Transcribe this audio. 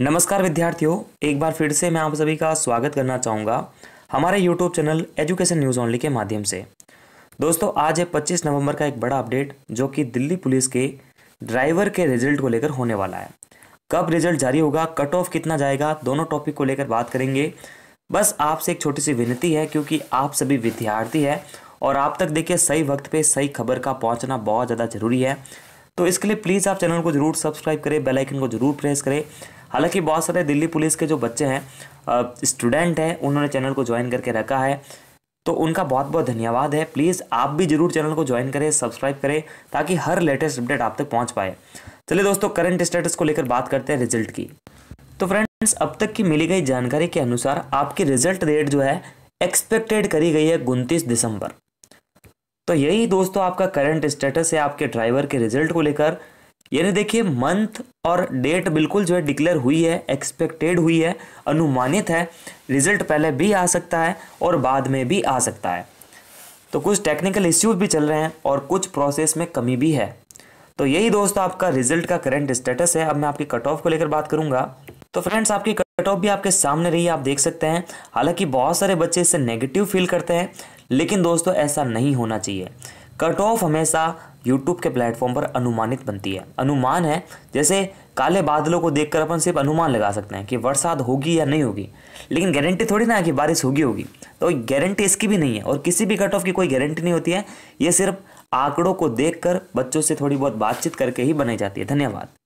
नमस्कार विद्यार्थियों एक बार फिर से मैं आप सभी का स्वागत करना चाहूँगा हमारे YouTube channel education news only के माध्यम से दोस्तों आज है 25 नवंबर का एक बड़ा अपडेट जो कि दिल्ली पुलिस के ड्राइवर के रिजल्ट को लेकर होने वाला है कब रिजल्ट जारी होगा कट ऑफ कितना जाएगा दोनों टॉपिक को लेकर बात करेंगे बस आपसे एक छोटी सी विनती है क्योंकि आप सभी विद्यार्थी हैं और आप तक देखिए सही वक्त पर सही खबर का पहुँचना बहुत ज़्यादा ज़रूरी है तो इसके लिए प्लीज़ आप चैनल को ज़रूर सब्सक्राइब करें बेलाइकन को ज़रूर प्रेस करें हालांकि बहुत सारे दिल्ली पुलिस के जो बच्चे हैं स्टूडेंट हैं उन्होंने चैनल को ज्वाइन करके रखा है तो उनका बहुत बहुत धन्यवाद है प्लीज़ आप भी जरूर चैनल को ज्वाइन करें सब्सक्राइब करें ताकि हर लेटेस्ट अपडेट आप तक पहुंच पाए चलिए दोस्तों करंट स्टेटस को लेकर बात करते हैं रिजल्ट की तो फ्रेंड्स अब तक की मिली गई जानकारी के अनुसार आपकी रिजल्ट डेट जो है एक्सपेक्टेड करी गई है उनतीस दिसंबर तो यही दोस्तों आपका करंट स्टेटस है आपके ड्राइवर के रिजल्ट को लेकर यानी देखिए मंथ और डेट बिल्कुल जो है डिक्लेयर हुई है एक्सपेक्टेड हुई है अनुमानित है रिजल्ट पहले भी आ सकता है और बाद में भी आ सकता है तो कुछ टेक्निकल इश्यूज भी चल रहे हैं और कुछ प्रोसेस में कमी भी है तो यही दोस्तों आपका रिजल्ट का करंट स्टेटस है अब मैं आपकी कट ऑफ को लेकर बात करूंगा तो फ्रेंड्स आपकी कट ऑफ भी आपके सामने रही है आप देख सकते हैं हालांकि बहुत सारे बच्चे इससे नेगेटिव फील करते हैं लेकिन दोस्तों ऐसा नहीं होना चाहिए कट ऑफ हमेशा यूट्यूब के प्लेटफॉर्म पर अनुमानित बनती है अनुमान है जैसे काले बादलों को देखकर अपन सिर्फ अनुमान लगा सकते हैं कि बरसात होगी या नहीं होगी लेकिन गारंटी थोड़ी ना कि बारिश होगी होगी तो गारंटी इसकी भी नहीं है और किसी भी कट ऑफ की कोई गारंटी नहीं होती है ये सिर्फ आंकड़ों को देखकर बच्चों से थोड़ी बहुत बातचीत करके ही बनाई जाती है धन्यवाद